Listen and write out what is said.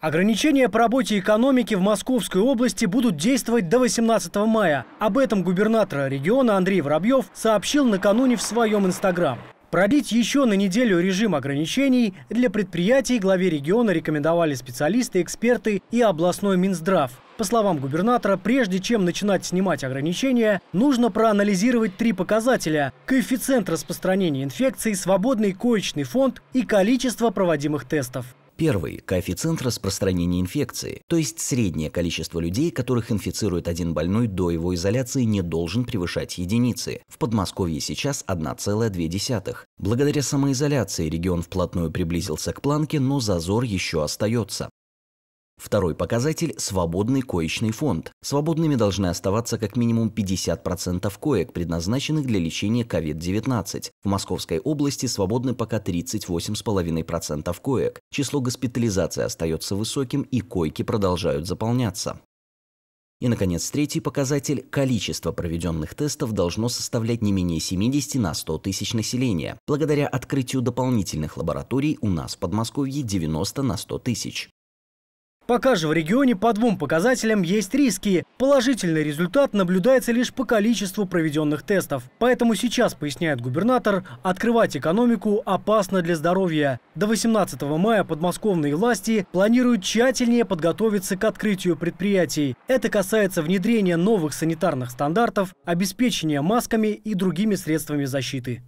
Ограничения по работе экономики в Московской области будут действовать до 18 мая. Об этом губернатора региона Андрей Воробьев сообщил накануне в своем инстаграм. Продлить еще на неделю режим ограничений для предприятий главе региона рекомендовали специалисты, эксперты и областной Минздрав. По словам губернатора, прежде чем начинать снимать ограничения, нужно проанализировать три показателя – коэффициент распространения инфекции, свободный коечный фонд и количество проводимых тестов. Первый – коэффициент распространения инфекции, то есть среднее количество людей, которых инфицирует один больной до его изоляции, не должен превышать единицы. В Подмосковье сейчас 1,2. Благодаря самоизоляции регион вплотную приблизился к планке, но зазор еще остается. Второй показатель – свободный коечный фонд. Свободными должны оставаться как минимум 50% коек, предназначенных для лечения COVID-19. В Московской области свободны пока 38,5% коек. Число госпитализаций остается высоким, и койки продолжают заполняться. И, наконец, третий показатель – количество проведенных тестов должно составлять не менее 70 на 100 тысяч населения. Благодаря открытию дополнительных лабораторий у нас в Подмосковье 90 на 100 тысяч. Пока же в регионе по двум показателям есть риски. Положительный результат наблюдается лишь по количеству проведенных тестов. Поэтому сейчас, поясняет губернатор, открывать экономику опасно для здоровья. До 18 мая подмосковные власти планируют тщательнее подготовиться к открытию предприятий. Это касается внедрения новых санитарных стандартов, обеспечения масками и другими средствами защиты.